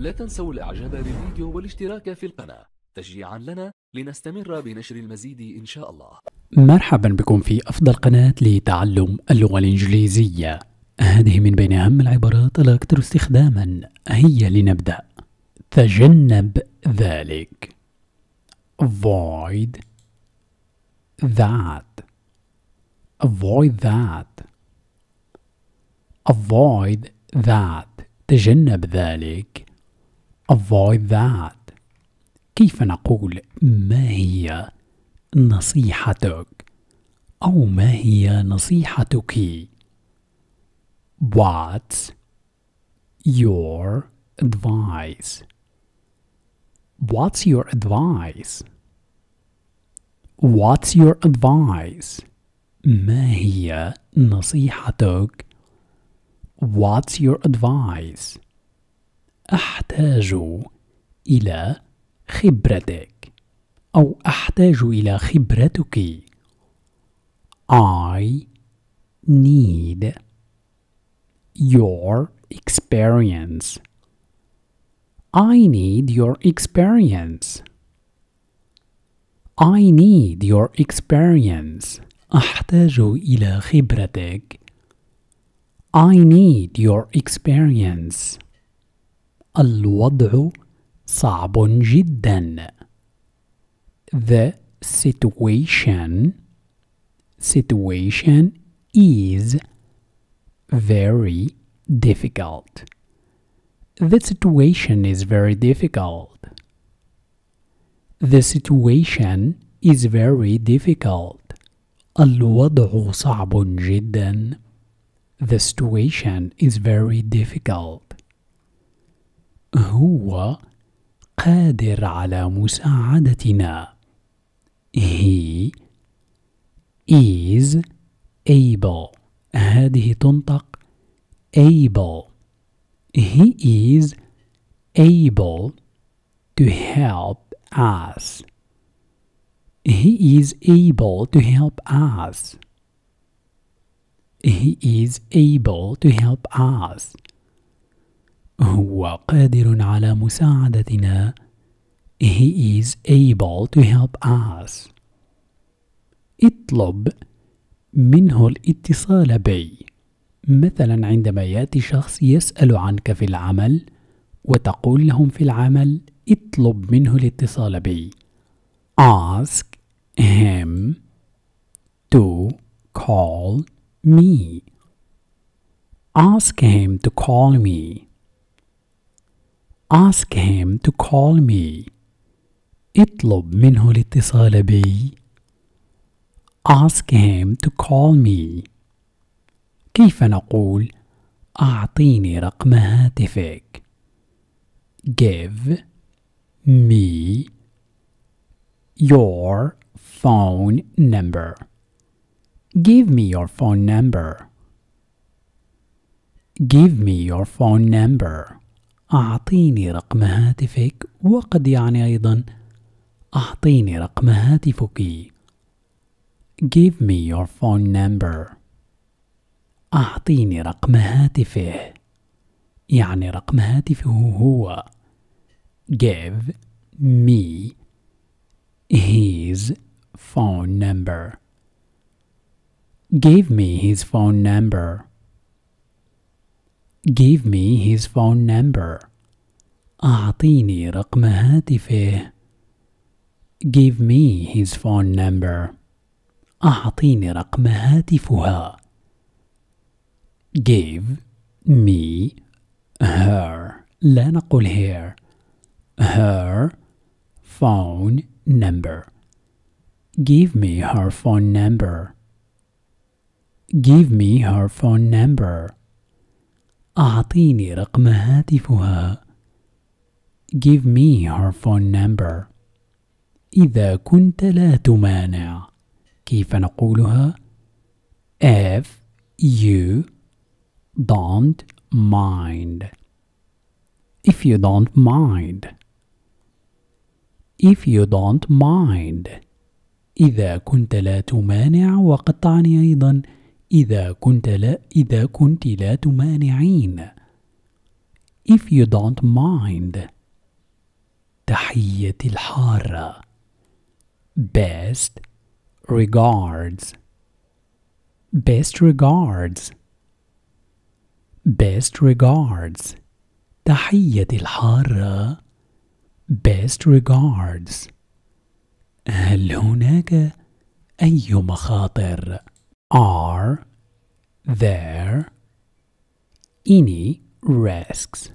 لا تنسوا الاعجاب بالفيديو والاشتراك في القناة تشجيعا لنا لنستمر بنشر المزيد إن شاء الله مرحبا بكم في أفضل قناة لتعلم اللغة الإنجليزية هذه من بين أهم العبارات الأكثر استخداما هيا لنبدأ تجنب ذلك avoid that avoid that avoid that تجنب ذلك avoid that كيف نقول ما هي نصيحتك أو ما هي نصيحتك What's your advice What's your advice What's your advice ما هي نصيحتك What's your advice أحتاج إلى خبرتك أو أحتاج إلى خبرتك I need your experience I need your experience I need your experience أحتاج إلى خبرتك I need your experience الوضع صعب جدا. The situation situation is very difficult. The situation is very difficult. The situation is very difficult. الوضع صعب جدا. The situation is very difficult. هو قادر على مساعدتنا. He is able. هذه تنطق able. He is able to help us. He is able to help us. He is able to help us. هو قادر على مساعدتنا He is able to help us اطلب منه الاتصال بي مثلا عندما ياتي شخص يسال عنك في العمل وتقول لهم في العمل اطلب منه الاتصال بي ask him to call me ask him to call me ask him to call me اطلب منه الاتصال بي ask him to call me كيف نقول أعطيني رقم هاتفك give me your phone number give me your phone number give me your phone number أعطيني رقم هاتفك وقد يعني أيضا أعطيني رقم هاتفك Give me your phone number أعطيني رقم هاتفه يعني رقم هاتفه هو Give me his phone number Give me his phone number Give me his phone number. أعطيني رقم هاتفه. Give me his phone number. أعطيني رقم هاتفها. Give me her. لا نقول here. Her phone number. Give me her phone number. Give me her phone number. أعطيني رقم هاتفها. Give me her phone number. إذا كنت لا تمانع، كيف نقولها؟ If you don't mind. If you don't mind. If you don't mind. إذا كنت لا تمانع وقطعني أيضا إذا كنت لا إذا كنت لا تمانعين if you don't mind تحية الحارة best regards best regards best regards تحية الحارة best regards هل هناك أي مخاطر؟ Are there any risks?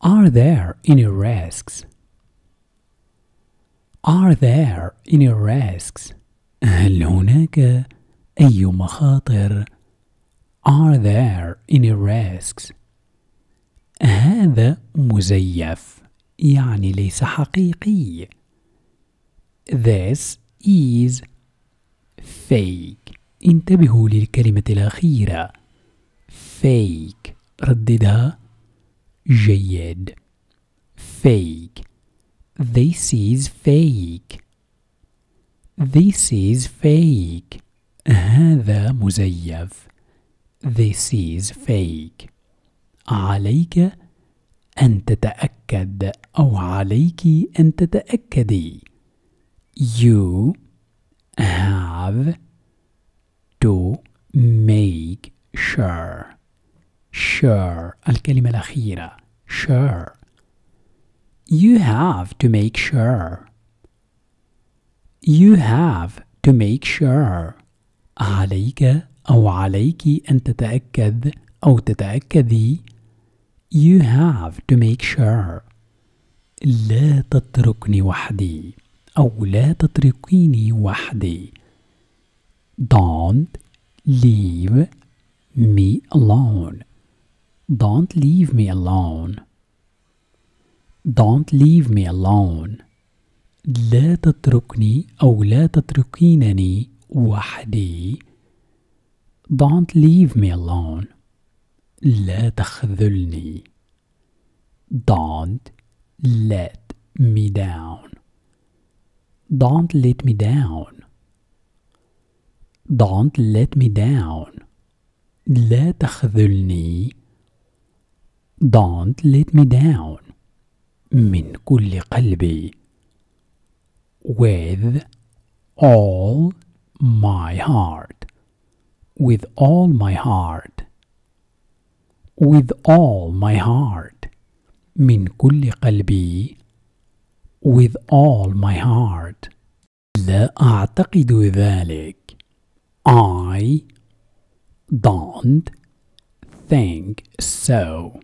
Are there any risks? Are there any risks? هل هناك أي مخاطر؟ Are there any risks? هذا مزيف يعني ليس حقيقي. This is fake انتبهوا للكلمة الأخيرة fake رددها جيد fake This is fake This is fake هذا مزيف This is fake عليك أن تتأكد أو عليك أن تتأكدي You have to make sure sure الكلمة الأخيرة sure you have to make sure you have to make sure عليك أو عليك أن تتأكد أو تتأكدي you have to make sure لا تتركني وحدي أو لا تتركيني وحدي Don't leave me alone Don't leave me alone Don't leave me alone لا تتركني أو لا تتركينني وحدي Don't leave me alone لا تخذلني Don't let me down Don't let me down. Don't let me down. لا تخذلني. Don't let me down. من كل قلبي. With all my heart. With all my heart. With all my heart. من كل قلبي. with all my heart لا أعتقد ذلك I don't think so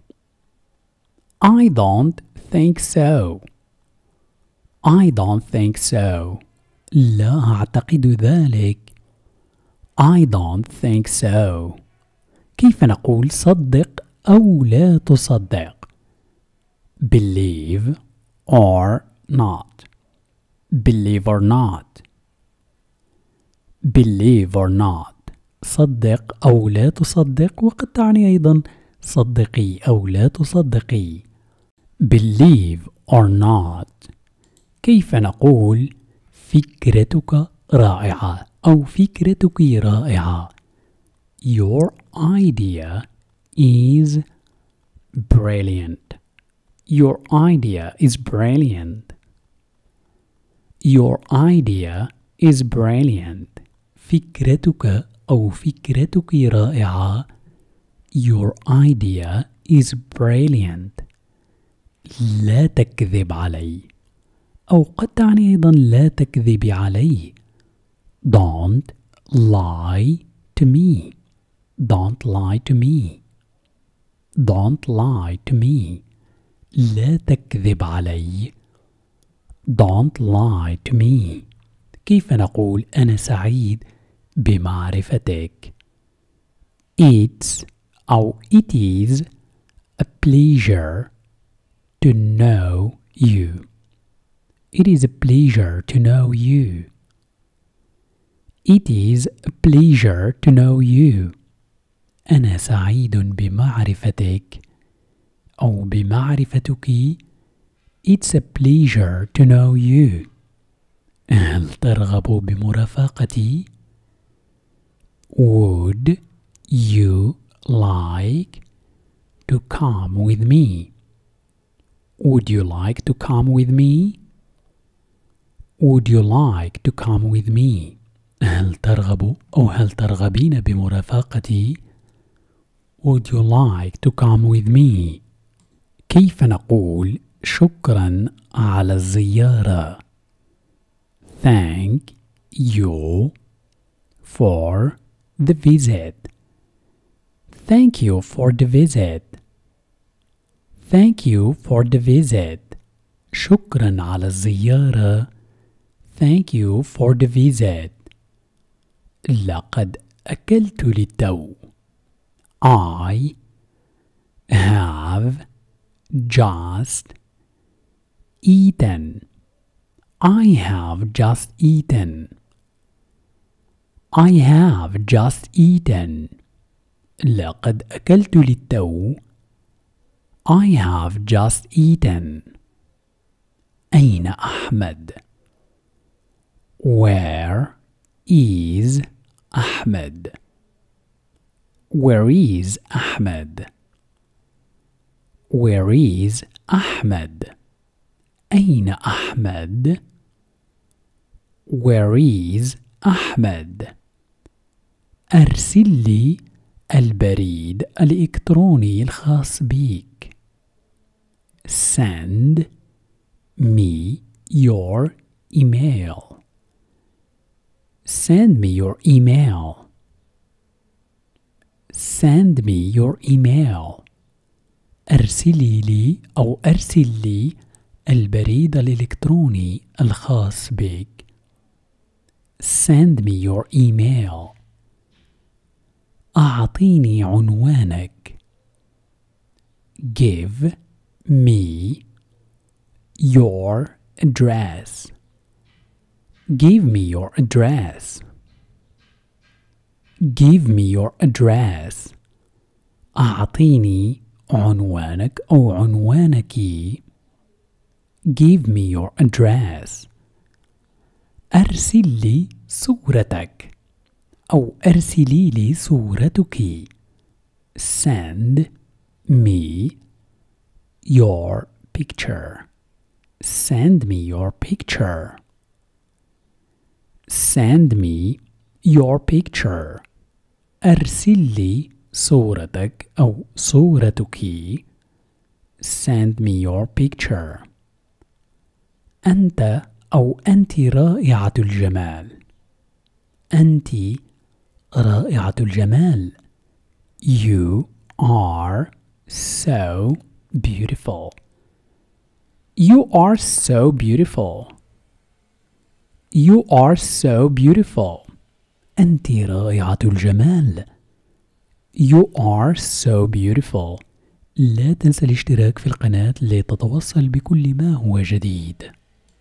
I don't think so I don't think so لا أعتقد ذلك I don't think so كيف نقول صدق أو لا تصدق believe or not believe or not believe or not صدق أو لا تصدق وقد تعني أيضا صدقي أو لا تصدقي believe or not كيف نقول فكرتك رائعة أو فكرتك رائعة Your idea is brilliant Your idea is brilliant Your idea is brilliant. فكرتك أو فكرتك رائعة. Your idea is brilliant. لا تكذب علي. أو قد تعني أيضا لا تكذبي علي. Don't lie to me. Don't lie to me. Don't lie to me. لا تكذب علي. Don't lie to me. كيف نقول أنا سعيد بمعرفتك؟ It's أو it is a pleasure to know you. It is a pleasure to know you. It is a pleasure to know you. أنا سعيد بمعرفتك أو بمعرفتك it's a pleasure to know you. هل ترغب بمرافقتي؟ Would you like to come with me? Would you like to come with me? Would you like to come with me? هل ترغب أو هل ترغبين بمرافقتي؟ Would you like to come with me? كيف نقول شكرا على الزيارة. Thank you for the visit. Thank you for the visit. Thank you for the visit. شكرا على الزيارة. Thank you for the visit. لقد أكلت للتو. I have just eaten. I have just eaten. I have just eaten. لقد أكلت للتو. I have just eaten. أين أحمد؟ Where is Ahmed? Where is Ahmed? Where is Ahmed? أين أحمد؟ Where is أحمد؟ أرسل لي البريد الإلكتروني الخاص بك. Send me your email. Send me your email. Send me your email. أرسلي لي أو أرسل لي البريد الإلكتروني الخاص بك Send me your email أعطيني عنوانك Give me your address Give me your address Give me your address أعطيني عنوانك أو عنوانك give me your address أرسل لي صورتك أو أرسلي لي صورتك send me your picture send me your picture send me your picture أرسل لي صورتك أو صورتك send me your picture أنت أو أنت رائعة الجمال أنت رائعة الجمال You are so beautiful You are so beautiful You are so beautiful أنت رائعة الجمال You are so beautiful لا تنسى الاشتراك في القناة لتتوصل بكل ما هو جديد